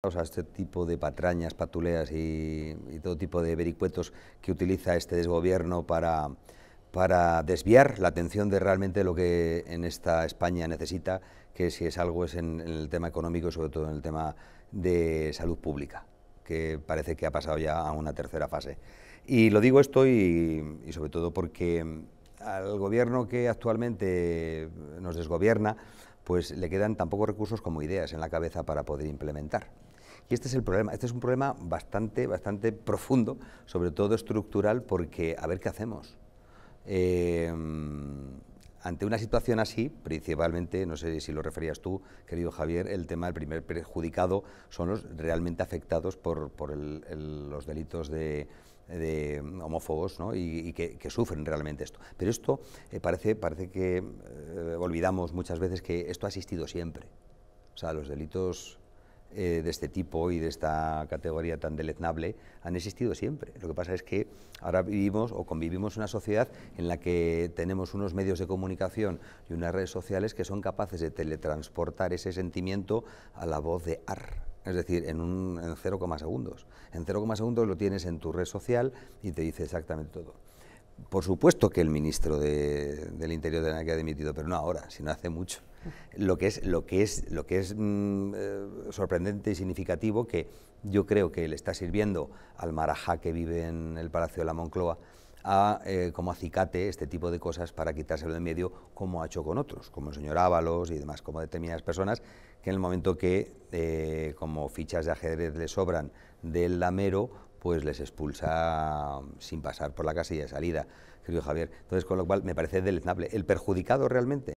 A este tipo de patrañas, patuleas y, todo tipo de vericuetos que utiliza este desgobierno para, desviar la atención de realmente lo que en esta España necesita, que si es algo es en, el tema económico y sobre todo en el tema de salud pública, que parece que ha pasado ya a una tercera fase. Y lo digo esto y, y sobre todo porque al gobierno que actualmente nos desgobierna, pues le quedan tan pocos recursos como ideas en la cabeza para poder implementar. Y este es el problema, este es un problema bastante, bastante profundo, sobre todo estructural, porque a ver qué hacemos. Em, ante una situación así, principalmente, no sé si lo referías tú, querido Javier, el tema del primer perjudicado son los realmente afectados por, los delitos de, homófobos ¿no? y, que, sufren realmente esto. Pero esto eh, parece, parece que eh, olvidamos muchas veces que esto ha existido siempre. O sea, los delitos eh, de este tipo y de esta categoría tan deleznable han existido siempre. Lo que pasa es que ahora vivimos o convivimos en una sociedad en la que tenemos unos medios de comunicación y unas redes sociales que son capaces de teletransportar ese sentimiento a la voz de AR, es decir, en, un, en segundos. En 0, segundos lo tienes en tu red social y te dice exactamente todo por supuesto que el ministro de, del Interior la que ha dimitido, pero no ahora, sino hace mucho. Lo que es, lo que es, lo que es mm, eh, sorprendente y significativo, que yo creo que le está sirviendo al marajá que vive en el Palacio de la Moncloa, a, eh, como acicate este tipo de cosas para quitárselo de medio, como ha hecho con otros, como el señor Ábalos y demás, como determinadas personas que en el momento que, eh, como fichas de ajedrez, le sobran del lamero, pues les expulsa mm, sin pasar por la casilla de salida, querido Javier. Entonces, con lo cual, me parece deleznable. El perjudicado realmente